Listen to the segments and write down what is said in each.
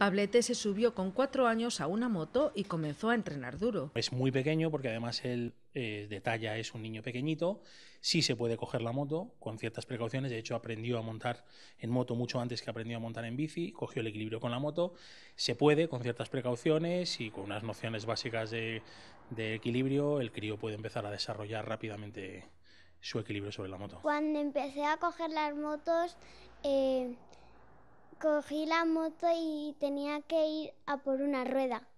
Pablete se subió con cuatro años a una moto y comenzó a entrenar duro. Es muy pequeño porque además él eh, de talla es un niño pequeñito. Sí se puede coger la moto con ciertas precauciones. De hecho, aprendió a montar en moto mucho antes que aprendió a montar en bici. Cogió el equilibrio con la moto. Se puede con ciertas precauciones y con unas nociones básicas de, equilibrio. El crío puede empezar a desarrollar rápidamente su equilibrio sobre la moto. Cuando empecé a coger las motos... Eh, cogí la moto y tenía que ir a por una rueda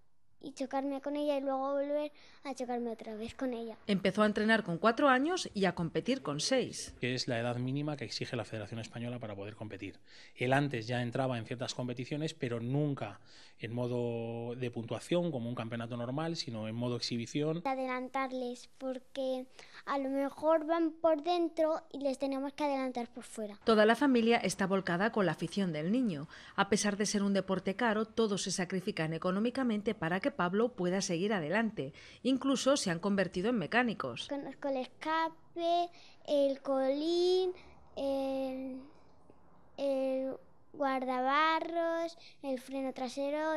y chocarme con ella y luego volver a chocarme otra vez con ella. Empezó a entrenar con cuatro años y a competir con seis. Que es la edad mínima que exige la Federación Española para poder competir. Él antes ya entraba en ciertas competiciones, pero nunca en modo de puntuación, como un campeonato normal, sino en modo exhibición. Adelantarles, porque a lo mejor van por dentro y les tenemos que adelantar por fuera. Toda la familia está volcada con la afición del niño. A pesar de ser un deporte caro, todos se sacrifican económicamente para que Pablo pueda seguir adelante. Incluso se han convertido en mecánicos. Con el escape, el colín, el, guardabarros, el freno trasero,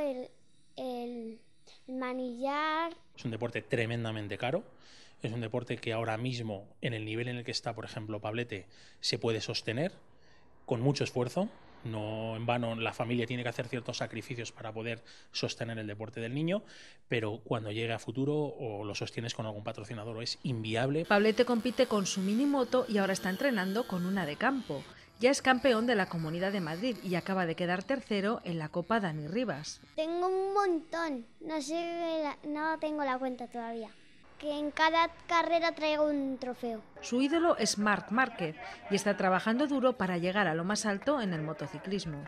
el manillar. Es un deporte tremendamente caro. Es un deporte que ahora mismo, en el nivel en el que está, por ejemplo, Pablete, se puede sostener con mucho esfuerzo, no en vano la familia tiene que hacer ciertos sacrificios para poder sostener el deporte del niño, pero cuando llegue a futuro o lo sostienes con algún patrocinador o es inviable. Pablete compite con su mini moto y ahora está entrenando con una de campo. Ya es campeón de la Comunidad de Madrid y acaba de quedar tercero en la Copa Dani Rivas. Tengo un montón, no sé, no tengo la cuenta todavía que en cada carrera traiga un trofeo. Su ídolo es Marc Márquez y está trabajando duro para llegar a lo más alto en el motociclismo.